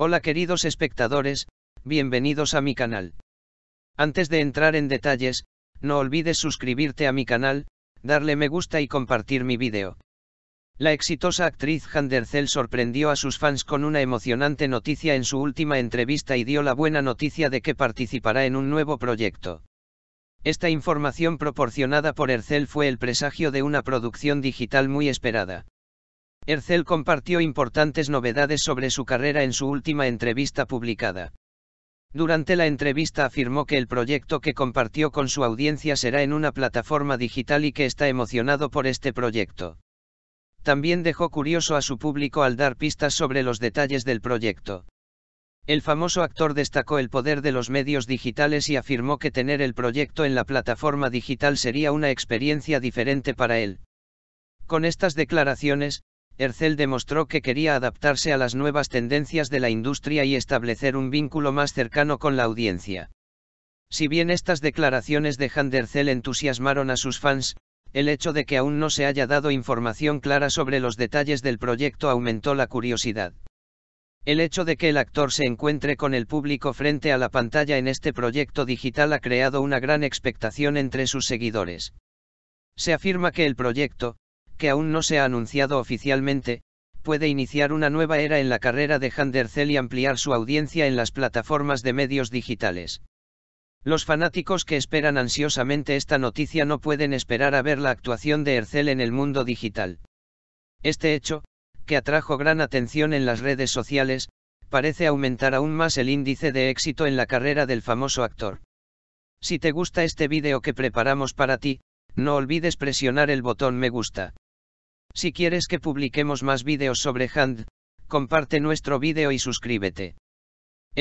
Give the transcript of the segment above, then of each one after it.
Hola queridos espectadores, bienvenidos a mi canal. Antes de entrar en detalles, no olvides suscribirte a mi canal, darle me gusta y compartir mi vídeo. La exitosa actriz Handercel sorprendió a sus fans con una emocionante noticia en su última entrevista y dio la buena noticia de que participará en un nuevo proyecto. Esta información proporcionada por Ercel fue el presagio de una producción digital muy esperada. Ercel compartió importantes novedades sobre su carrera en su última entrevista publicada. Durante la entrevista afirmó que el proyecto que compartió con su audiencia será en una plataforma digital y que está emocionado por este proyecto. También dejó curioso a su público al dar pistas sobre los detalles del proyecto. El famoso actor destacó el poder de los medios digitales y afirmó que tener el proyecto en la plataforma digital sería una experiencia diferente para él. Con estas declaraciones, Ercel demostró que quería adaptarse a las nuevas tendencias de la industria y establecer un vínculo más cercano con la audiencia. Si bien estas declaraciones de Ercel entusiasmaron a sus fans, el hecho de que aún no se haya dado información clara sobre los detalles del proyecto aumentó la curiosidad. El hecho de que el actor se encuentre con el público frente a la pantalla en este proyecto digital ha creado una gran expectación entre sus seguidores. Se afirma que el proyecto, que aún no se ha anunciado oficialmente, puede iniciar una nueva era en la carrera de Handercel y ampliar su audiencia en las plataformas de medios digitales. Los fanáticos que esperan ansiosamente esta noticia no pueden esperar a ver la actuación de Ercel en el mundo digital. Este hecho, que atrajo gran atención en las redes sociales, parece aumentar aún más el índice de éxito en la carrera del famoso actor. Si te gusta este vídeo que preparamos para ti, no olvides presionar el botón me gusta. Si quieres que publiquemos más vídeos sobre Hand, comparte nuestro vídeo y suscríbete.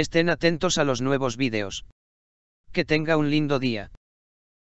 Estén atentos a los nuevos vídeos. Que tenga un lindo día.